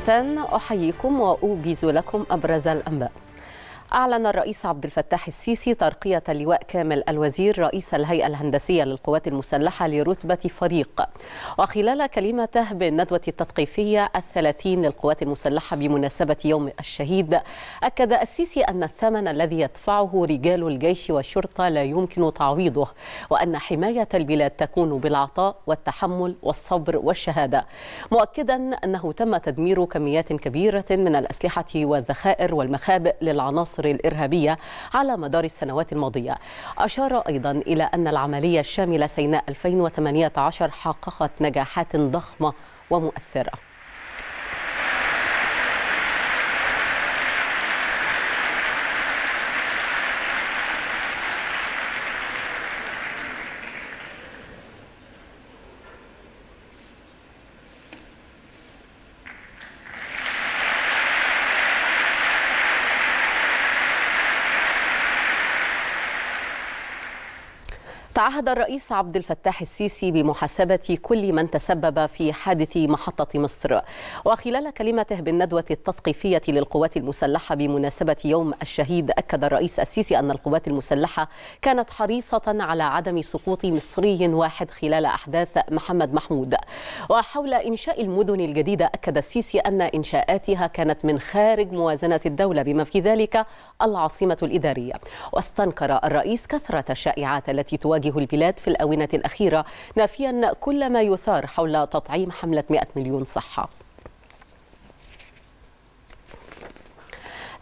ختاما أحييكم وأوجز لكم أبرز الأنباء أعلن الرئيس عبد الفتاح السيسي ترقية اللواء كامل الوزير رئيس الهيئة الهندسية للقوات المسلحة لرتبة فريق وخلال كلمته بالندوة التثقيفية الثلاثين للقوات المسلحة بمناسبة يوم الشهيد أكد السيسي أن الثمن الذي يدفعه رجال الجيش والشرطة لا يمكن تعويضه وأن حماية البلاد تكون بالعطاء والتحمل والصبر والشهادة مؤكدا أنه تم تدمير كميات كبيرة من الأسلحة والذخائر والمخابئ للعناصر العناصر الإرهابية على مدار السنوات الماضية أشار أيضا إلى أن العملية الشاملة سيناء 2018 حققت نجاحات ضخمة ومؤثره تعهد الرئيس عبد الفتاح السيسي بمحاسبة كل من تسبب في حادث محطة مصر وخلال كلمته بالندوة التثقيفية للقوات المسلحة بمناسبة يوم الشهيد أكد الرئيس السيسي أن القوات المسلحة كانت حريصة على عدم سقوط مصري واحد خلال أحداث محمد محمود وحول إنشاء المدن الجديدة أكد السيسي أن إنشاءاتها كانت من خارج موازنة الدولة بما في ذلك العاصمة الإدارية واستنكر الرئيس كثرة الشائعات التي تواجه تواجه البلاد في الآونة الأخيرة نافيا كل ما يثار حول تطعيم حملة 100 مليون صحة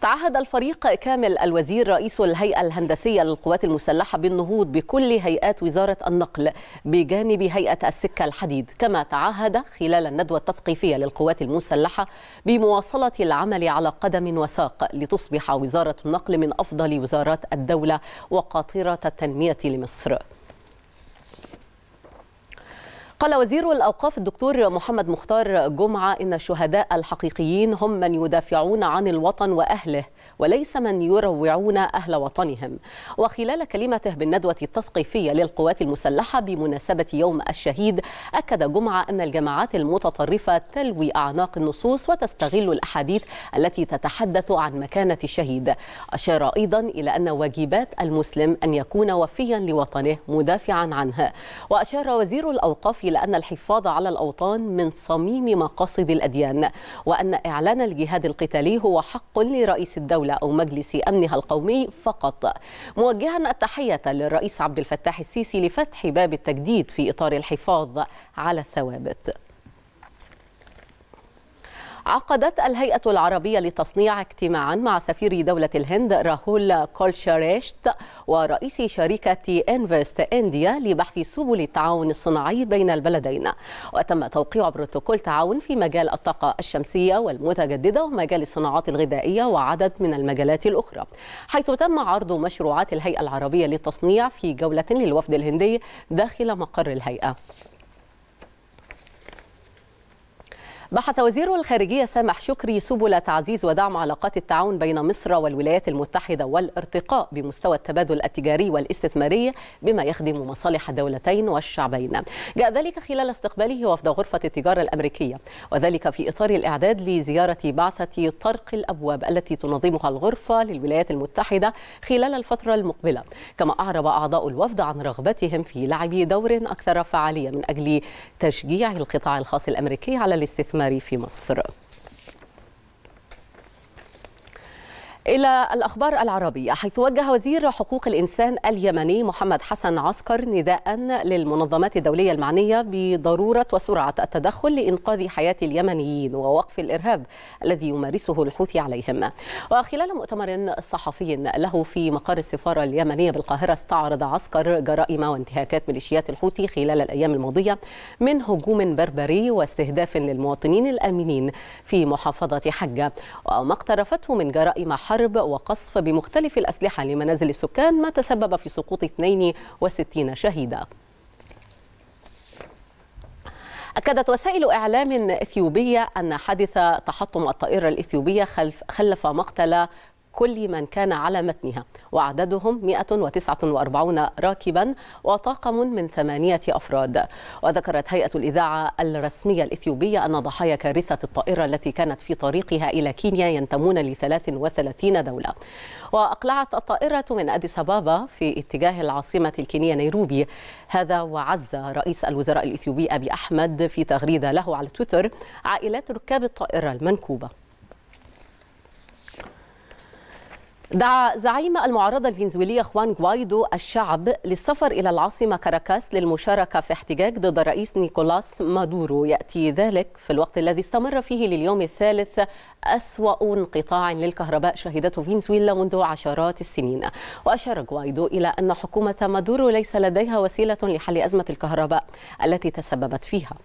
تعهد الفريق كامل الوزير رئيس الهيئة الهندسية للقوات المسلحة بالنهوض بكل هيئات وزارة النقل بجانب هيئة السكة الحديد كما تعهد خلال الندوة التثقيفية للقوات المسلحة بمواصلة العمل على قدم وساق لتصبح وزارة النقل من أفضل وزارات الدولة وقاطرة التنمية لمصر قال وزير الأوقاف الدكتور محمد مختار جمعة إن الشهداء الحقيقيين هم من يدافعون عن الوطن وأهله وليس من يروعون أهل وطنهم وخلال كلمته بالندوة التثقيفية للقوات المسلحة بمناسبة يوم الشهيد أكد جمعة أن الجماعات المتطرفة تلوي أعناق النصوص وتستغل الأحاديث التي تتحدث عن مكانة الشهيد أشار أيضا إلى أن واجبات المسلم أن يكون وفيا لوطنه مدافعا عنه وأشار وزير الأوقاف إلى أن الحفاظ على الأوطان من صميم مقاصد الأديان وأن إعلان الجهاد القتالي هو حق لرئيس الدولة الدولة أو مجلس أمنها القومي فقط موجها التحية للرئيس عبد الفتاح السيسي لفتح باب التجديد في إطار الحفاظ على الثوابت عقدت الهيئة العربية لتصنيع اجتماعا مع سفير دولة الهند راهول كولشاريشت ورئيس شركة انفست انديا لبحث سبل التعاون الصناعي بين البلدين وتم توقيع بروتوكول تعاون في مجال الطاقة الشمسية والمتجددة ومجال الصناعات الغذائية وعدد من المجالات الأخرى حيث تم عرض مشروعات الهيئة العربية للتصنيع في جولة للوفد الهندي داخل مقر الهيئة بحث وزير الخارجية سامح شكري سبل تعزيز ودعم علاقات التعاون بين مصر والولايات المتحدة والارتقاء بمستوى التبادل التجاري والاستثماري بما يخدم مصالح الدولتين والشعبين جاء ذلك خلال استقباله وفد غرفة التجارة الأمريكية وذلك في إطار الإعداد لزيارة بعثة طرق الأبواب التي تنظمها الغرفة للولايات المتحدة خلال الفترة المقبلة كما أعرب أعضاء الوفد عن رغبتهم في لعب دور أكثر فعالية من أجل تشجيع القطاع الخاص الأمريكي على الاستثمار المعماري في مصر إلى الأخبار العربية حيث وجه وزير حقوق الإنسان اليمني محمد حسن عسكر نداء للمنظمات الدولية المعنية بضرورة وسرعة التدخل لإنقاذ حياة اليمنيين ووقف الإرهاب الذي يمارسه الحوثي عليهم وخلال مؤتمر صحفي له في مقر السفارة اليمنية بالقاهرة استعرض عسكر جرائم وانتهاكات ميليشيات الحوثي خلال الأيام الماضية من هجوم بربري واستهداف للمواطنين الآمنين في محافظة حجة وما اقترفته من جرائم حرب وقصف بمختلف الأسلحة لمنازل السكان ما تسبب في سقوط 62 شهيدا أكدت وسائل إعلام إثيوبية أن حادث تحطم الطائرة الإثيوبية خلف خلف مقتل كل من كان على متنها وعددهم 149 راكبا وطاقم من ثمانية أفراد وذكرت هيئة الإذاعة الرسمية الإثيوبية أن ضحايا كارثة الطائرة التي كانت في طريقها إلى كينيا ينتمون ل 33 دولة وأقلعت الطائرة من أديس أبابا في اتجاه العاصمة الكينية نيروبي هذا وعز رئيس الوزراء الإثيوبي أبي أحمد في تغريدة له على تويتر عائلات ركاب الطائرة المنكوبة دعا زعيم المعارضة الفنزويلية خوان جوايدو الشعب للسفر إلى العاصمة كاراكاس للمشاركة في احتجاج ضد الرئيس نيكولاس مادورو يأتي ذلك في الوقت الذي استمر فيه لليوم الثالث أسوأ انقطاع للكهرباء شهدته فنزويلا منذ عشرات السنين وأشار جوايدو إلى أن حكومة مادورو ليس لديها وسيلة لحل أزمة الكهرباء التي تسببت فيها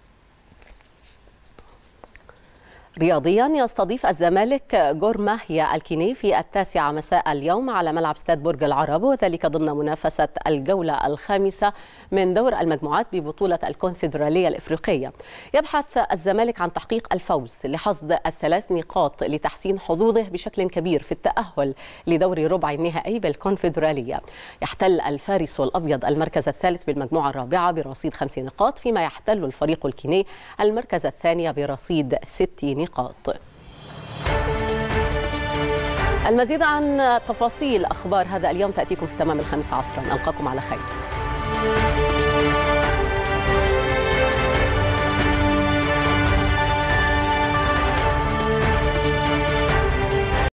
رياضيا يستضيف الزمالك جور ماهيا الكيني في التاسعة مساء اليوم على ملعب استاد برج العرب وذلك ضمن منافسة الجولة الخامسة من دور المجموعات ببطولة الكونفدرالية الإفريقية يبحث الزمالك عن تحقيق الفوز لحصد الثلاث نقاط لتحسين حظوظه بشكل كبير في التأهل لدور ربع النهائي بالكونفدرالية يحتل الفارس الأبيض المركز الثالث بالمجموعة الرابعة برصيد خمس نقاط فيما يحتل الفريق الكيني المركز الثاني برصيد ست نقاط النقاط المزيد عن تفاصيل أخبار هذا اليوم تأتيكم في تمام الخامسة عصرا ألقاكم على خير